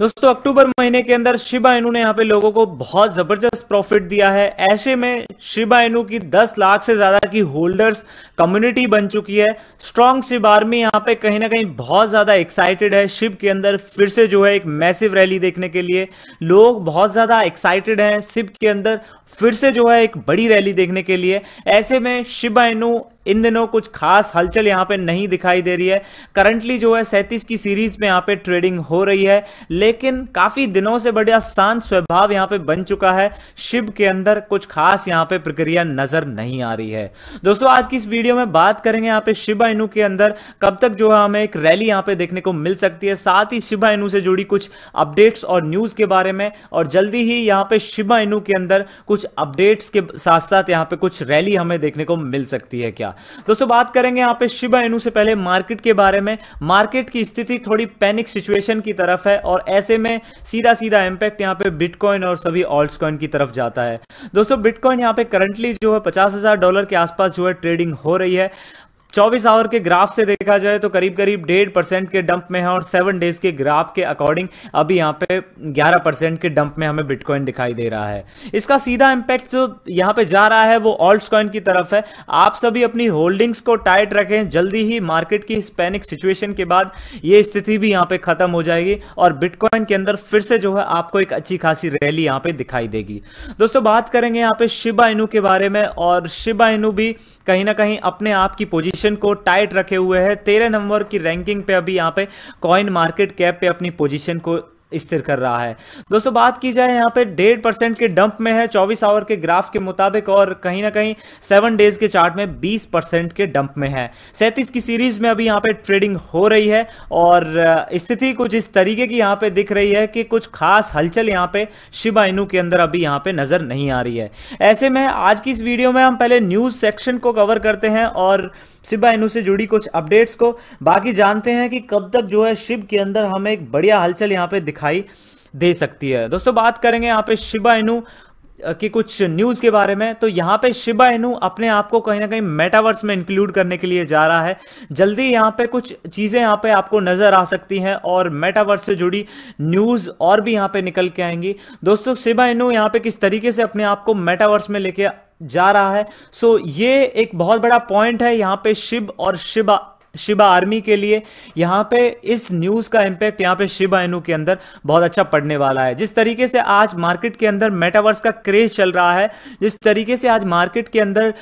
दोस्तों अक्टूबर महीने के अंदर शिबा इनू ने यहाँ पे लोगों को बहुत जबरदस्त प्रॉफिट दिया है ऐसे में शिबा इनू की 10 लाख से ज्यादा की होल्डर्स कम्युनिटी बन चुकी है स्ट्रॉन्ग शिब आर्मी यहाँ पे कहीं ना कहीं बहुत ज्यादा एक्साइटेड है शिब के अंदर फिर से जो है एक मैसिव रैली देखने के लिए लोग बहुत ज्यादा एक्साइटेड है शिब के अंदर फिर से जो है एक बड़ी रैली देखने के लिए ऐसे में शिबा इनू इन दिनों कुछ खास हलचल यहाँ पे नहीं दिखाई दे रही है करंटली जो है सैंतीस की सीरीज में यहाँ पे ट्रेडिंग हो रही है लेकिन काफी दिनों से बढ़िया शांत स्वभाव यहाँ पे बन चुका है शिव के अंदर कुछ खास यहाँ पे प्रक्रिया नजर नहीं आ रही है दोस्तों आज की इस वीडियो में बात करेंगे यहाँ पे शिव इनू के अंदर कब तक जो है हमें एक रैली यहाँ पे देखने को मिल सकती है साथ ही शिव एनु से जुड़ी कुछ अपडेट्स और न्यूज के बारे में और जल्दी ही यहाँ पे शिव एनु के अंदर कुछ अपडेट्स के साथ साथ यहाँ पे कुछ रैली हमें देखने को मिल सकती है क्या दोस्तों बात करेंगे यहां पे शिबा इनू से पहले मार्केट के बारे में मार्केट की स्थिति थोड़ी पैनिक सिचुएशन की तरफ है और ऐसे में सीधा सीधा इंपैक्ट यहां पे बिटकॉइन और सभी ऑल्ट कॉइन की तरफ जाता है दोस्तों बिटकॉइन यहां पे करंटली जो है पचास डॉलर के आसपास जो है ट्रेडिंग हो रही है 24 आवर के ग्राफ से देखा जाए तो करीब करीब डेढ़ परसेंट के डंप में है और सेवन डेज के ग्राफ के अकॉर्डिंग अभी यहाँ पे 11 परसेंट के डंप में हमें बिटकॉइन दिखाई दे रहा है इसका सीधा इंपैक्ट जो यहाँ पे जा रहा है वो ऑल्ट कॉइन की तरफ है आप सभी अपनी होल्डिंग्स को टाइट रखें जल्दी ही मार्केट की स्पेनिक सिचुएशन के बाद ये स्थिति भी यहाँ पे खत्म हो जाएगी और बिटकॉइन के अंदर फिर से जो है आपको एक अच्छी खासी रैली यहाँ पे दिखाई देगी दोस्तों बात करेंगे यहाँ पे शिबा इनू के बारे में और शिबा इनू भी कहीं ना कहीं अपने आप की पोजिशन पोजीशन को टाइट रखे हुए हैं तेरह नंबर की रैंकिंग पे अभी यहाँ पे कॉइन मार्केट कैप पे अपनी पोजीशन को स्थिर कर रहा है दोस्तों बात की जाए यहाँ पे डेढ़ परसेंट के डंप में है चौबीस आवर के ग्राफ के मुताबिक और कहीं ना कहीं सेवन डेज के चार्ट में बीस परसेंट के डंप में है सैतीस की सीरीज में अभी यहाँ पे ट्रेडिंग हो रही है और स्थिति कुछ इस तरीके की यहाँ पे दिख रही है कि कुछ खास हलचल यहाँ पे शिबा इनू के अंदर अभी यहाँ पे नजर नहीं आ रही है ऐसे में आज की इस वीडियो में हम पहले न्यूज सेक्शन को कवर करते हैं और शिबा इनू से जुड़ी कुछ अपडेट्स को बाकी जानते हैं कि कब तक जो है शिव के अंदर हमें एक बढ़िया हलचल यहाँ पे दिखा दिखाई दे सकती है दोस्तों बात करेंगे यहाँ पे शिबा इनू की कुछ न्यूज़ के बारे में तो यहाँ पे शिबा इनू अपने आप को कहीं ना कहीं मेटावर्स में इंक्लूड करने के लिए जा रहा है जल्दी यहाँ पे कुछ चीज़ें यहाँ पे आपको नज़र आ सकती हैं और मेटावर्स से जुड़ी न्यूज़ और भी यहाँ पे निकल के आएंगी दोस्तों शिबा इनू यहाँ पे किस तरीके से अपने आप को मेटावर्स में लेके जा रहा है सो ये एक बहुत बड़ा पॉइंट है यहाँ पे शिव और शिबा शिबा आर्मी के लिए यहाँ पे इस न्यूज़ का इम्पैक्ट यहाँ पे शिबा एनू के अंदर बहुत अच्छा पड़ने वाला है जिस तरीके से आज मार्केट के अंदर मेटावर्स का क्रेज चल रहा है जिस तरीके से आज मार्केट के अंदर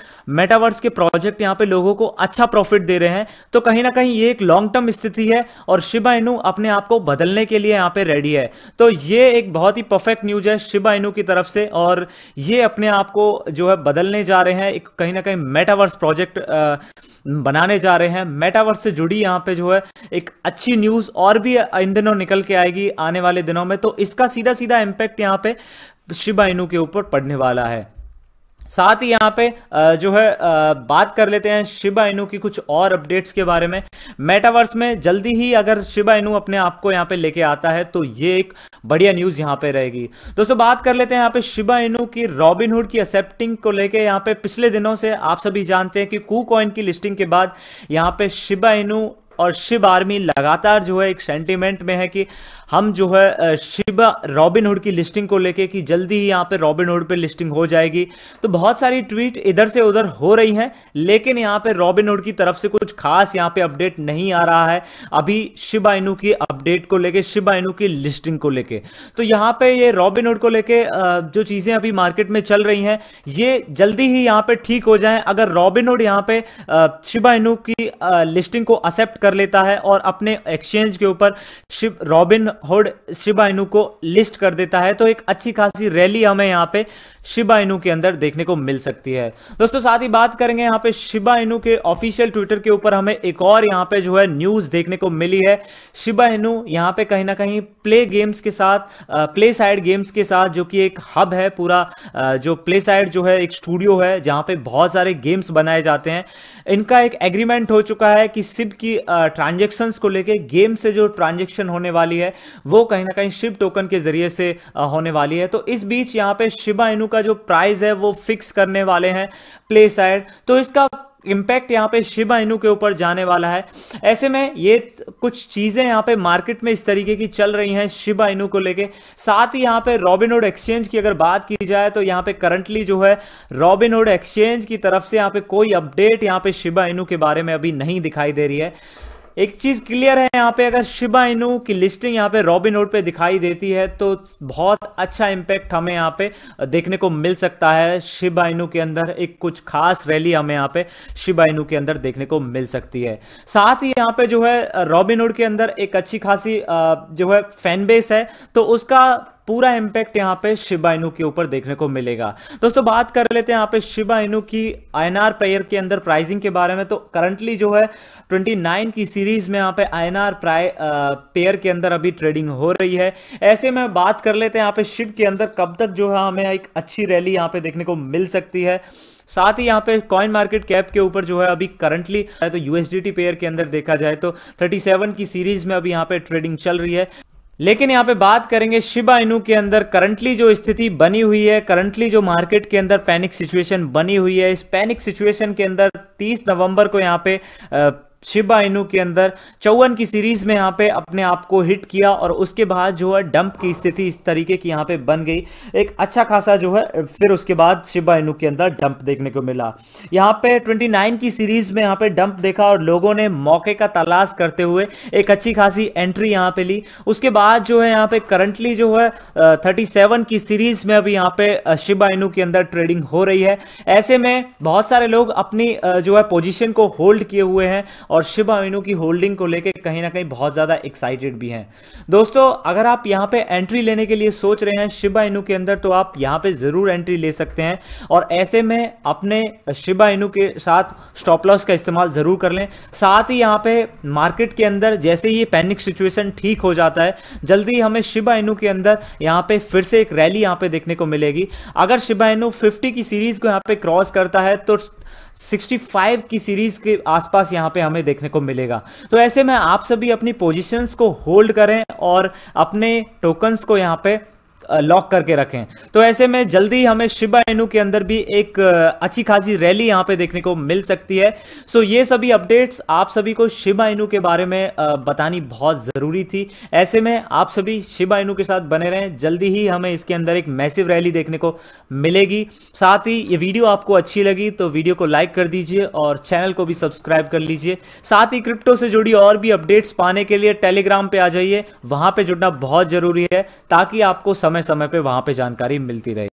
मेटावर्स के प्रोजेक्ट यहाँ पे लोगों को अच्छा प्रॉफिट दे रहे हैं तो कहीं ना कहीं ये एक लॉन्ग टर्म स्थिति है और शिबा एनु अपने आप को बदलने के लिए यहाँ पे रेडी है तो ये एक बहुत ही परफेक्ट न्यूज है शिबा एनु की तरफ से और ये अपने आप को जो है बदलने जा रहे हैं कहीं ना कहीं मेटावर्स प्रोजेक्ट बनाने जा रहे हैं मेटा मेटावर्स से जुड़ी यहाँ पे जो है एक अच्छी न्यूज़ और भी इन दिनों निकल के आएगी आने वाले दिनों में तो इसका सीधा सीधा इम्पैक्ट यहाँ पे शिबाइनू के ऊपर पड़ने वाला है साथ ही यहाँ पे जो है बात कर लेते हैं शिबा इनु की कुछ और अपडेट्स के बारे में मेटावर्स में जल्दी ही अगर शिबा इनु अपने आप को यहाँ पे लेके आता है तो ये एक बढ़िया न्यूज यहाँ पे रहेगी दोस्तों बात कर लेते हैं यहाँ पे शिबा इनु की रॉबिनहुड की एक्सेप्टिंग को लेके यहाँ पे पिछले दिनों से आप सभी जानते हैं कि कू कॉइन की लिस्टिंग के बाद यहाँ पे शिबा इनू और शिव आर्मी लगातार जो है एक सेंटिमेंट में है कि हम जो है शिव रॉबिनहुड की लिस्टिंग को लेके कि जल्दी ही यहाँ पे रॉबिनहुड पे लिस्टिंग हो जाएगी तो बहुत सारी ट्वीट इधर से उधर हो रही हैं लेकिन यहाँ पे रॉबिनहुड की तरफ से कुछ खास यहाँ पे अपडेट नहीं आ रहा है अभी शिव आइनू की अपडेट को लेके शिव आइनू की लिस्टिंग को लेके तो यहाँ पे ये रॉबिनहुड को लेके जो चीज़ें अभी मार्केट में चल रही हैं ये जल्दी ही यहाँ पे ठीक हो जाए अगर रॉबिनहुड यहाँ पे शिव आइनू की लिस्टिंग को एक्सेप्ट कर लेता है और अपने एक्सचेंज के ऊपर शिव रॉबिन होड शिबाइनु को लिस्ट कर देता है तो एक अच्छी खासी रैली हमें यहाँ पे शिबाइनु के अंदर देखने को मिल सकती है दोस्तों साथ ही बात करेंगे यहाँ पे शिबाइनु के ऑफिशियल ट्विटर के ऊपर हमें एक और यहाँ पे जो है न्यूज देखने को मिली है शिबाइनु यहाँ पे कहीं ना कहीं प्ले गेम्स के साथ प्ले साइड गेम्स के साथ जो कि एक हब है पूरा जो प्ले साइड जो है एक स्टूडियो है जहाँ पे बहुत सारे गेम्स बनाए जाते हैं इनका एक एग्रीमेंट हो चुका है कि शिव की आ, ट्रांजेक्शन को लेके गेम से जो ट्रांजेक्शन होने वाली है वो कहीं ना कहीं शिव टोकन के जरिए से होने वाली है तो इस बीच यहाँ पे शिबा इनू का जो प्राइस है वो फिक्स करने वाले हैं प्ले साइड तो इसका इम्पैक्ट यहाँ पे शिबा इनू के ऊपर जाने वाला है ऐसे में ये कुछ चीज़ें यहाँ पे मार्केट में इस तरीके की चल रही हैं शिबा इनू को लेके साथ ही यहाँ पे रॉबिनोड एक्सचेंज की अगर बात की जाए तो यहाँ पे करंटली जो है रॉबिनोड एक्सचेंज की तरफ से यहाँ पे कोई अपडेट यहाँ पे शिबा इनू के बारे में अभी नहीं दिखाई दे रही है एक चीज क्लियर है यहाँ पे अगर शिबा इनू की लिस्टिंग यहाँ पे रॉबिन रोड पे दिखाई देती है तो बहुत अच्छा इम्पैक्ट हमें यहाँ पे देखने को मिल सकता है शिबा इनू के अंदर एक कुछ खास रैली हमें यहाँ पे शिबा इनू के अंदर देखने को मिल सकती है साथ ही यहाँ पे जो है रॉबिन रोड के अंदर एक अच्छी खासी जो है फैन बेस है तो उसका पूरा इंपैक्ट यहाँ पे शिबा इनू के ऊपर देखने को मिलेगा दोस्तों बात कर लेते हैं यहां पे शिबा इनू की आईएनआर प्रायर के अंदर प्राइसिंग के बारे में तो करंटली जो है 29 की सीरीज में यहां पे आईएनआर पेयर के अंदर अभी ट्रेडिंग हो रही है ऐसे में बात कर लेते हैं यहां पे शिव के अंदर कब तक जो है हमें एक अच्छी रैली यहां पर देखने को मिल सकती है साथ ही यहाँ पे कॉइन मार्केट कैप के ऊपर जो है अभी करंटली तो यूएसडीटी पेयर के अंदर देखा जाए तो 37 की सीरीज में अभी यहाँ पे ट्रेडिंग चल रही है लेकिन यहाँ पे बात करेंगे शिबा इनू के अंदर करंटली जो स्थिति बनी हुई है करंटली जो मार्केट के अंदर पैनिक सिचुएशन बनी हुई है इस पैनिक सिचुएशन के अंदर 30 नवंबर को यहाँ पे शिबा इनू के अंदर चौवन की सीरीज में यहाँ पे अपने आप को हिट किया और उसके बाद जो है डंप की स्थिति इस तरीके की यहाँ पे बन गई एक अच्छा खासा जो है फिर उसके बाद शिबा इनू के अंदर डंप देखने को मिला यहाँ पे 29 की सीरीज में यहाँ पे डंप देखा और लोगों ने मौके का तलाश करते हुए एक अच्छी खासी एंट्री यहाँ पे ली उसके बाद जो है यहाँ पे करंटली जो है थर्टी की सीरीज में अभी यहाँ पे शिबा इनू के अंदर ट्रेडिंग हो रही है ऐसे में बहुत सारे लोग अपनी जो है पोजिशन को होल्ड किए हुए हैं और और शिव अमीनू की होल्डिंग को लेकर कहीं ना कहीं बहुत ज़्यादा एक्साइटेड भी हैं दोस्तों अगर आप यहां पे एंट्री लेने के लिए सोच रहे हैं शिव अनु के अंदर तो आप यहां पे ज़रूर एंट्री ले सकते हैं और ऐसे में अपने शिव अनु के साथ स्टॉप लॉस का इस्तेमाल ज़रूर कर लें साथ ही यहां पे मार्केट के अंदर जैसे ही पैनिक सिचुएशन ठीक हो जाता है जल्दी ही हमें शिव अनु के अंदर यहां पे फिर से एक रैली यहां पे देखने को मिलेगी अगर शिव अनु फिफ्टी की सीरीज़ को यहां पे क्रॉस करता है तो 65 की सीरीज के आसपास यहां पे हमें देखने को मिलेगा तो ऐसे में आप सभी अपनी पोजीशंस को होल्ड करें और अपने टोकन्स को यहां पे लॉक करके रखें तो ऐसे में जल्दी हमें शिबा इनू के अंदर भी एक अच्छी खासी रैली यहां पे देखने को मिल सकती है सो ये सभी अपडेट्स आप सभी को शिबा इनू के बारे में बतानी बहुत ज़रूरी थी ऐसे में आप सभी शिबा इनू के साथ बने रहें जल्दी ही हमें इसके अंदर एक मैसिव रैली देखने को मिलेगी साथ ही ये वीडियो आपको अच्छी लगी तो वीडियो को लाइक कर दीजिए और चैनल को भी सब्सक्राइब कर लीजिए साथ ही क्रिप्टो से जुड़ी और भी अपडेट्स पाने के लिए टेलीग्राम पे आ जाइए वहां पे जुड़ना बहुत जरूरी है ताकि आपको समय समय समय पे वहाँ पे जानकारी मिलती रहे